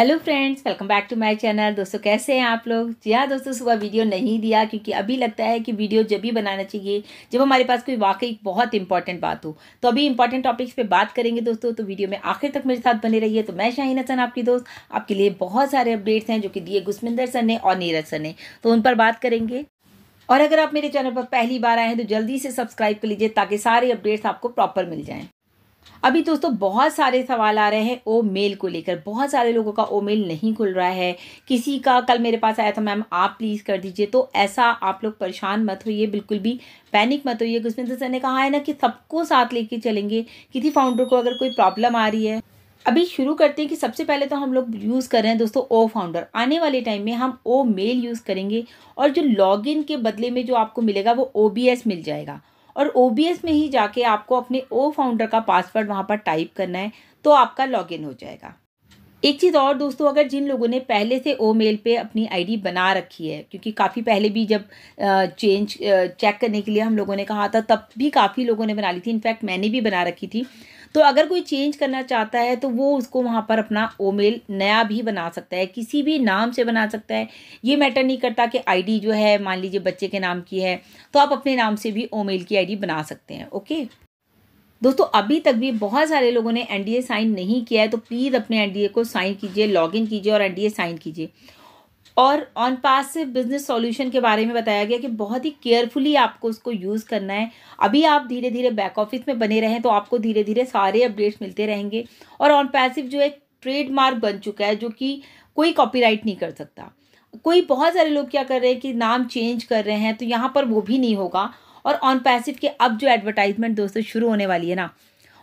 hello friends welcome back to my channel दोस्तों कैसे हैं आप लोग जी हाँ दोस्तों सुबह वीडियो नहीं दिया क्योंकि अभी लगता है कि वीडियो जब भी बनाना चाहिए जब हमारे पास कोई वाकई बहुत इंपॉर्टेंट बात हो तो अभी इंपॉर्टेंट टॉपिक्स पे बात करेंगे दोस्तों तो वीडियो में आखिर तक मेरे साथ बने रही तो मैं शाहीन हसन आपकी दोस्त आपके लिए बहुत सारे अपडेट्स हैं जो कि दिए गुस्मिंदर सर ने और नीरज सर ने तो उन पर बात करेंगे और अगर आप मेरे चैनल पर पहली बार आए हैं तो जल्दी से सब्सक्राइब कर लीजिए ताकि सारे अपडेट्स आपको प्रॉपर मिल जाएँ अभी दोस्तों बहुत सारे सवाल आ रहे हैं ओ मेल को लेकर बहुत सारे लोगों का ओ मेल नहीं खुल रहा है किसी का कल मेरे पास आया था मैम आप प्लीज़ कर दीजिए तो ऐसा आप लोग परेशान मत होइए बिल्कुल भी पैनिक मत होइए गुस्मित सर ने कहा है ना कि सबको साथ लेके चलेंगे किसी फाउंडर को अगर कोई प्रॉब्लम आ रही है अभी शुरू करते हैं कि सबसे पहले तो हम लोग यूज़ कर रहे हैं दोस्तों ओ फाउंडर आने वाले टाइम में हम ओ मेल यूज़ करेंगे और जो लॉगिन के बदले में जो आपको मिलेगा वो ओ मिल जाएगा और ओ में ही जाके आपको अपने ओ फाउंडर का पासवर्ड वहाँ पर टाइप करना है तो आपका लॉगिन हो जाएगा एक चीज़ और दोस्तों अगर जिन लोगों ने पहले से ओ मेल पे अपनी आईडी बना रखी है क्योंकि काफ़ी पहले भी जब चेंज चेक करने के लिए हम लोगों ने कहा था तब भी काफ़ी लोगों ने बना ली थी इनफैक्ट मैंने भी बना रखी थी तो अगर कोई चेंज करना चाहता है तो वो उसको वहाँ पर अपना ओ मेल नया भी बना सकता है किसी भी नाम से बना सकता है ये मैटर नहीं करता कि आईडी जो है मान लीजिए बच्चे के नाम की है तो आप अपने नाम से भी ओ मेल की आईडी बना सकते हैं ओके दोस्तों अभी तक भी बहुत सारे लोगों ने एनडीए साइन नहीं किया है तो प्लीज़ अपने एनडीए को साइन कीजिए लॉगिन कीजिए और एनडीए साइन कीजिए और ऑन पास से बिजनेस सॉल्यूशन के बारे में बताया गया कि बहुत ही केयरफुली आपको उसको यूज़ करना है अभी आप धीरे धीरे बैक ऑफिस में बने रहें तो आपको धीरे धीरे सारे अपडेट्स मिलते रहेंगे और ऑन पैसिव जो एक ट्रेडमार्क बन चुका है जो कि कोई कॉपीराइट नहीं कर सकता कोई बहुत सारे लोग क्या कर रहे हैं कि नाम चेंज कर रहे हैं तो यहाँ पर वो भी नहीं होगा और ऑन पैसिव के अब जो एडवर्टाइजमेंट दोस्तों शुरू होने वाली है ना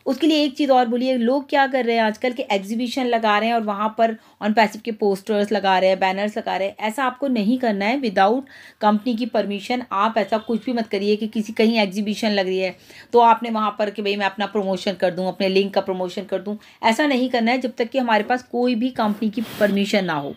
उसके लिए एक चीज़ और बोलिए लोग क्या कर रहे हैं आजकल के एग्जीबिशन लगा रहे हैं और वहाँ पर ऑन पैसिव के पोस्टर्स लगा रहे हैं बैनर्स लगा रहे हैं ऐसा आपको नहीं करना है विदाउट कंपनी की परमिशन आप ऐसा कुछ भी मत करिए कि किसी कहीं एग्जीबिशन लग रही है तो आपने वहाँ पर कि भाई मैं अपना प्रमोशन कर दूँ अपने लिंक का प्रमोशन कर दूँ ऐसा नहीं करना है जब तक कि हमारे पास कोई भी कंपनी की परमिशन ना हो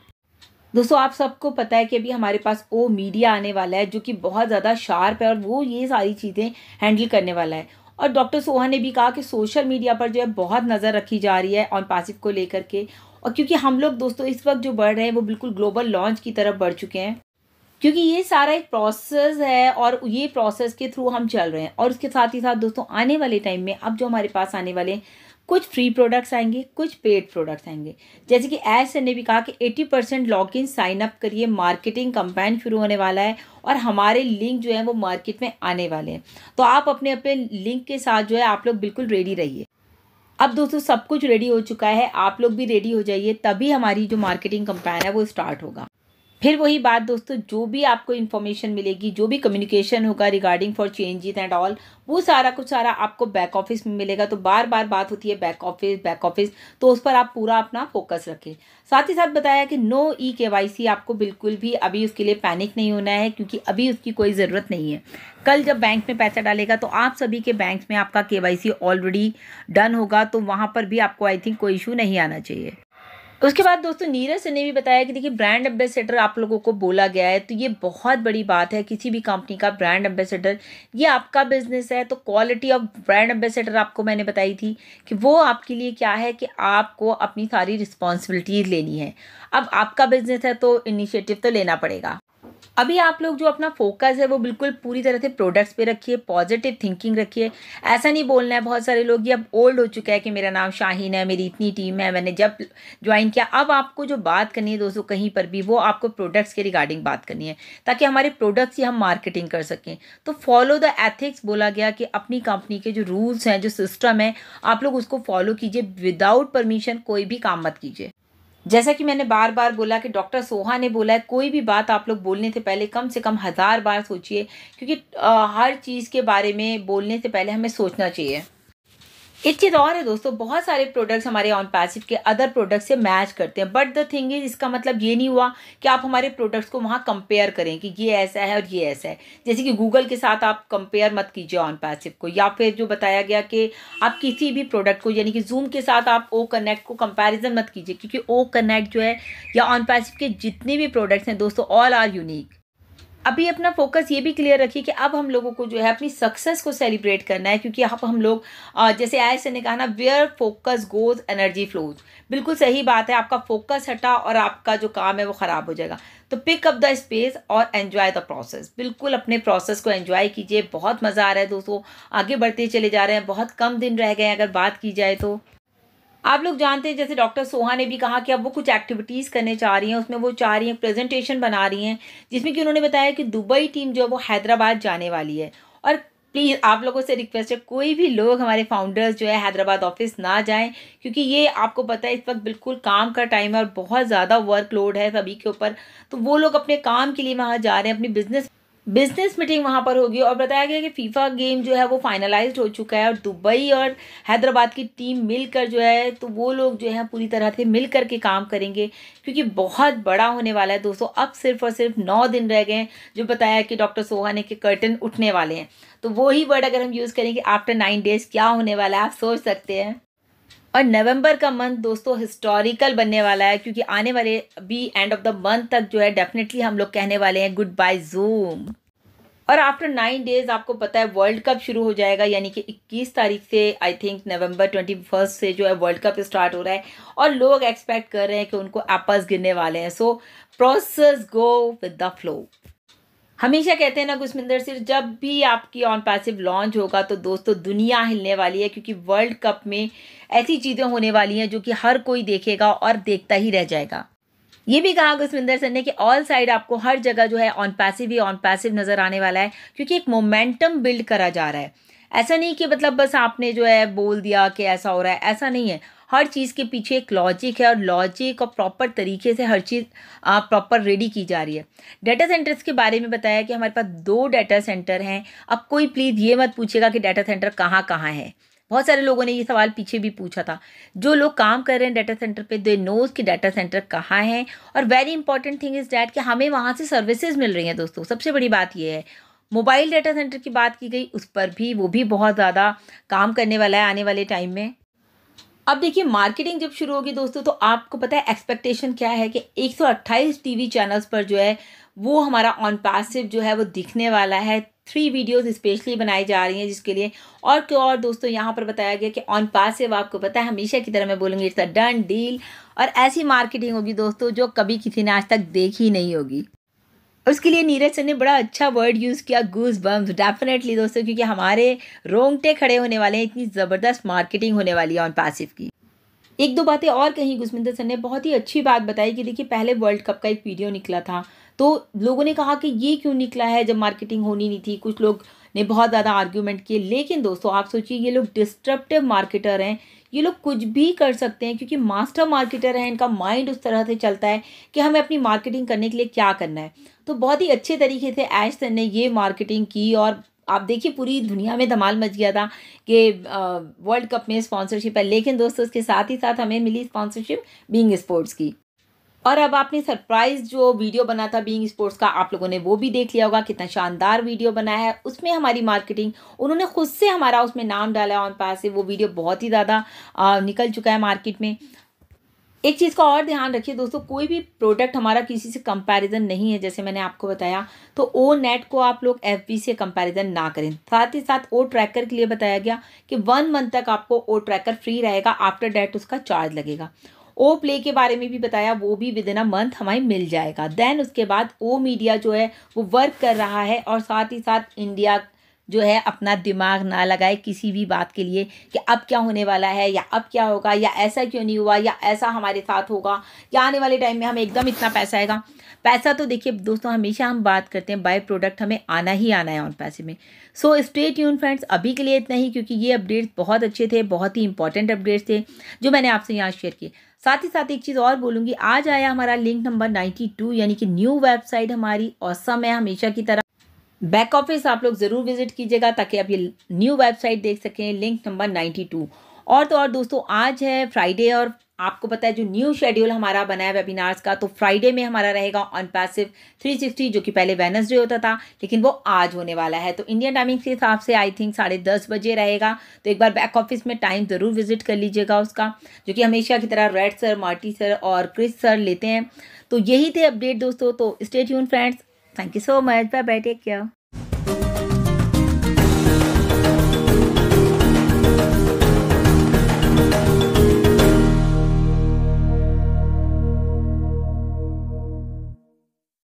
दोस्तों आप सबको पता है कि अभी हमारे पास ओ मीडिया आने वाला है जो कि बहुत ज़्यादा शार्प है और वो ये सारी चीज़ें हैंडल करने वाला है और डॉक्टर सोहा ने भी कहा कि सोशल मीडिया पर जो है बहुत नज़र रखी जा रही है ऑन पासिव को लेकर के और क्योंकि हम लोग दोस्तों इस वक्त जो बढ़ रहे हैं वो बिल्कुल ग्लोबल लॉन्च की तरफ बढ़ चुके हैं क्योंकि ये सारा एक प्रोसेस है और ये प्रोसेस के थ्रू हम चल रहे हैं और उसके साथ ही साथ दोस्तों आने वाले टाइम में अब जो हमारे पास आने वाले कुछ फ्री प्रोडक्ट्स आएंगे कुछ पेड प्रोडक्ट्स आएंगे जैसे कि एस ने भी कहा कि 80 percent log in sign up करिए मार्केटिंग कंपेन शुरू होने वाला है और हमारे लिंक जो है वो मार्केट में आने वाले हैं तो आप अपने अपने लिंक के साथ जो है आप लोग बिल्कुल रेडी रहिए अब दोस्तों सब कुछ रेडी हो चुका है आप लोग भी रेडी हो जाइए तभी हमारी जो मार्केटिंग कंपेन है वो स्टार्ट होगा फिर वही बात दोस्तों जो भी आपको इन्फॉर्मेशन मिलेगी जो भी कम्युनिकेशन होगा regarding for changes and all वो सारा कुछ सारा आपको बैक ऑफिस में मिलेगा तो बार बार बात होती है बैक ऑफिस बैक ऑफिस तो उस पर आप पूरा अपना फोकस रखें साथ ही साथ बताया कि नो ई के वाई सी आपको बिल्कुल भी अभी उसके लिए पैनिक नहीं होना है क्योंकि अभी उसकी कोई ज़रूरत नहीं है कल जब बैंक में पैसा डालेगा तो आप सभी के बैंक में आपका के वाई सी ऑलरेडी डन होगा तो वहाँ पर भी आपको आई थिंक कोई इशू नहीं आना चाहिए उसके बाद दोस्तों नीरज ने भी बताया कि देखिए ब्रांड एम्बेसडर आप लोगों को बोला गया है तो ये बहुत बड़ी बात है किसी भी कंपनी का ब्रांड एम्बेसडर ये आपका बिजनेस है तो क्वालिटी ऑफ ब्रांड एम्बेसडर आपको मैंने बताई थी कि वो आपके लिए क्या है कि आपको अपनी सारी रिस्पॉन्सिबिलिटीज़ लेनी है अब आपका बिजनेस है तो इनिशिएटिव तो लेना पड़ेगा अभी आप लोग जो अपना फोकस है वो बिल्कुल पूरी तरह से प्रोडक्ट्स पे रखिए पॉजिटिव थिंकिंग रखिए ऐसा नहीं बोलना है बहुत सारे लोग ये अब ओल्ड हो चुका है कि मेरा नाम शाहीन है मेरी इतनी टीम है मैंने जब ज्वाइन किया अब आपको जो बात करनी है दोस्तों कहीं पर भी वो आपको प्रोडक्ट्स के रिगार्डिंग बात करनी है ताकि हमारे प्रोडक्ट्स की हम मार्केटिंग कर सकें तो फॉलो द एथिक्स बोला गया कि अपनी कंपनी के जो रूल्स हैं जो सिस्टम है आप लोग उसको फॉलो कीजिए विदाउट परमिशन कोई भी काम मत कीजिए जैसा कि मैंने बार बार बोला कि डॉक्टर सोहा ने बोला है कोई भी बात आप लोग बोलने से पहले कम से कम हज़ार बार सोचिए क्योंकि आ, हर चीज़ के बारे में बोलने से पहले हमें सोचना चाहिए एक चीज़ और है दोस्तों बहुत सारे प्रोडक्ट्स हमारे ऑन पैसिव के अदर प्रोडक्ट से मैच करते हैं बट द थिंग इज इसका मतलब ये नहीं हुआ कि आप हमारे प्रोडक्ट्स को वहाँ कंपेयर करें कि ये ऐसा है और ये ऐसा है जैसे कि गूगल के साथ आप कंपेयर मत कीजिए ऑन पैसिव को या फिर जो बताया गया कि आप किसी भी प्रोडक्ट को यानी कि जूम के साथ आप ओ कनेक्ट को कंपेरिजन मत कीजिए क्योंकि ओ कनेक्ट जो है या ऑन पैसिव के जितने भी प्रोडक्ट्स हैं दोस्तों ऑल आर यूनिक अभी अपना फोकस ये भी क्लियर रखिए कि अब हम लोगों को जो है अपनी सक्सेस को सेलिब्रेट करना है क्योंकि अब हम लोग जैसे आय से ने कहा ना where focus goes energy flows बिल्कुल सही बात है आपका फोकस हटा और आपका जो काम है वो ख़राब हो जाएगा तो पिक अप द स्पेस और एन्जॉय द प्रोसेस बिल्कुल अपने प्रोसेस को एन्जॉय कीजिए बहुत मज़ा आ रहा है दोस्तों आगे बढ़ते चले जा रहे हैं बहुत कम दिन रह गए अगर बात की जाए तो आप लोग जानते हैं जैसे डॉक्टर सोहा ने भी कहा कि अब वो कुछ एक्टिविटीज़ करने चाह रही हैं उसमें वो चाह रही हैं प्रेजेंटेशन बना रही हैं जिसमें कि उन्होंने बताया कि दुबई टीम जो है वो हैदराबाद जाने वाली है और प्लीज़ आप लोगों से रिक्वेस्ट है कोई भी लोग हमारे फाउंडर्स जो है हैदराबाद ऑफिस ना जाएं क्योंकि ये आपको पता है इस वक्त बिल्कुल काम का टाइम है और बहुत ज़्यादा वर्कलोड है सभी के ऊपर तो वो लोग अपने काम के लिए वहाँ जा रहे हैं अपनी बिज़नेस बिजनेस मीटिंग वहाँ पर होगी और बताया गया कि फीफा गेम जो है वो फाइनलाइज्ड हो चुका है और दुबई और हैदराबाद की टीम मिलकर जो है तो वो लोग जो है पूरी तरह से मिल के काम करेंगे क्योंकि बहुत बड़ा होने वाला है दोस्तों अब सिर्फ और सिर्फ नौ दिन रह गए हैं जो बताया कि डॉक्टर सोहा ने के कर्टन उठने वाले हैं तो वही वर्ड अगर हम यूज़ करेंगे आफ्टर नाइन डेज क्या होने वाला है आप सोच सकते हैं और नवंबर का मंथ दोस्तों हिस्टोरिकल बनने वाला है क्योंकि आने वाले भी एंड ऑफ द मंथ तक जो है डेफिनेटली हम लोग कहने वाले हैं गुड बाय जूम और आफ्टर नाइन डेज आपको पता है वर्ल्ड कप शुरू हो जाएगा यानी कि 21 तारीख से I think November twenty first से जो है वर्ल्ड कप स्टार्ट हो रहा है और लोग एक्सपेक्ट कर रहे हैं कि उनको एप्पल्स गिरने वाले हैं so process go with the flow हमेशा कहते हैं ना गुस्मिंदर सिर जब भी आपकी ऑन पैसिव लॉन्च होगा तो दोस्तों दुनिया हिलने वाली है क्योंकि वर्ल्ड कप में ऐसी चीज़ें होने वाली हैं जो कि हर कोई देखेगा और देखता ही रह जाएगा ये भी कहा गुस्विंदर सर ने कि ऑल साइड आपको हर जगह जो है ऑन पैसिव ही ऑन पैसिव नज़र आने वाला है क्योंकि एक मोमेंटम बिल्ड करा जा रहा है ऐसा नहीं कि मतलब बस आपने जो है बोल दिया कि ऐसा हो रहा है ऐसा नहीं है हर चीज़ के पीछे एक लॉजिक है और लॉजिक और प्रॉपर तरीके से हर चीज़ प्रॉपर रेडी की जा रही है डाटा सेंटर्स के बारे में बताया कि हमारे पास दो डाटा सेंटर हैं अब कोई प्लीज़ ये मत पूछेगा कि डाटा सेंटर कहाँ कहाँ है बहुत सारे लोगों ने ये सवाल पीछे भी पूछा था जो लोग काम कर रहे हैं डाटा सेंटर पे दे नोज कि डाटा सेंटर कहाँ है और very important thing is that कि हमें वहाँ से सर्विसेज मिल रही हैं दोस्तों सबसे बड़ी बात ये है मोबाइल डाटा सेंटर की बात की गई उस पर भी वो भी बहुत ज़्यादा काम करने वाला है आने वाले टाइम में अब देखिए मार्केटिंग जब शुरू होगी दोस्तों तो आपको पता है एक्सपेक्टेशन क्या है कि 128 टीवी चैनल्स पर जो है वो हमारा ऑन पासिव जो है वो दिखने वाला है थ्री वीडियोस स्पेशली बनाई जा रही हैं जिसके लिए और क्यों और दोस्तों यहाँ पर बताया गया कि ऑन पासिव आपको पता है हमेशा की तरह मैं बोलूँगी इट्स अ डन डील और ऐसी मार्केटिंग होगी दोस्तों जो कभी किसी ने आज तक देखी नहीं होगी उसके लिए नीरज सर ने बड़ा अच्छा वर्ड यूज़ किया गूज बम्स डेफिनेटली दोस्तों क्योंकि हमारे रोंगटे खड़े होने वाले हैं इतनी ज़बरदस्त मार्केटिंग होने वाली है ऑन पैसिव की एक दो बातें और कहीं गुजमिंदर सर ने बहुत ही अच्छी बात बताई कि देखिए पहले वर्ल्ड कप का एक वीडियो निकला था तो लोगों ने कहा कि ये क्यों निकला है जब मार्केटिंग होनी नहीं थी कुछ लोग ने बहुत ज़्यादा आर्ग्यूमेंट किए लेकिन दोस्तों आप सोचिए ये लोग डिस्ट्रप्टिव मार्केटर हैं ये लोग कुछ भी कर सकते हैं क्योंकि मास्टर मार्केटर हैं इनका माइंड उस तरह से चलता है कि हमें अपनी मार्केटिंग करने के लिए क्या करना है तो बहुत ही अच्छे तरीके से सर ने ये मार्केटिंग की और आप देखिए पूरी दुनिया में धमाल मच गया था कि वर्ल्ड कप में स्पॉन्सरशिप है लेकिन दोस्तों उसके साथ ही साथ हमें मिली स्पॉन्सरशिप बींग स्पोर्ट्स की और अब आपने सरप्राइज जो वीडियो बना था बीइंग स्पोर्ट्स का आप लोगों ने वो भी देख लिया होगा कितना शानदार वीडियो बनाया है उसमें हमारी मार्केटिंग उन्होंने खुद से हमारा उसमें नाम डाला ऑन पास से वो वीडियो बहुत ही ज़्यादा निकल चुका है मार्केट में एक चीज़ का और ध्यान रखिए दोस्तों कोई भी प्रोडक्ट हमारा किसी से कंपैरिजन नहीं है जैसे मैंने आपको बताया तो ओ नेट को आप लोग एफ से कंपैरिजन ना करें साथ ही साथ ओ ट्रैकर के लिए बताया गया कि वन मंथ तक आपको ओ ट्रैकर फ्री रहेगा आफ्टर डेट उसका चार्ज लगेगा ओ प्ले के बारे में भी बताया वो भी विद इन अ मंथ हमें मिल जाएगा देन उसके बाद ओ मीडिया जो है वो वर्क कर रहा है और साथ ही साथ इंडिया जो है अपना दिमाग ना लगाए किसी भी बात के लिए कि अब क्या होने वाला है या अब क्या होगा या ऐसा क्यों नहीं हुआ या ऐसा हमारे साथ होगा या आने वाले टाइम में हमें एकदम इतना पैसा आएगा पैसा तो देखिए दोस्तों हमेशा हम बात करते हैं बाय प्रोडक्ट हमें आना ही आना है ऑन पैसे में सो स्टेट यून फ्रेंड्स अभी के लिए इतना ही क्योंकि ये अपडेट्स बहुत अच्छे थे बहुत ही इंपॉर्टेंट अपडेट्स थे जो मैंने आपसे यहाँ शेयर किए साथ ही साथ एक चीज़ और बोलूँगी आज आया हमारा लिंक नंबर नाइन्टी यानी कि न्यू वेबसाइट हमारी औसम है हमेशा की तरह बैक ऑफिस आप लोग ज़रूर विजिट कीजिएगा ताकि आप ये न्यू वेबसाइट देख सकें लिंक नंबर नाइन्टी टू और तो और दोस्तों आज है फ्राइडे और आपको पता है जो न्यू शेड्यूल हमारा बना है वेबिनार्स का तो फ्राइडे में हमारा रहेगा ऑन पैसिव 360 जो कि पहले वेनसडे होता था लेकिन वो आज होने वाला है तो इंडियन टाइमिंग के हिसाब से आई थिंक साढ़े दस बजे रहेगा तो एक बार बैक ऑफिस में टाइम ज़रूर विजिट कर लीजिएगा उसका जो कि हमेशा की तरह रेड सर मार्टी सर और क्रिस सर लेते हैं तो यही थे अपडेट दोस्तों तो स्टेट यून friends thank you so much bye bye take care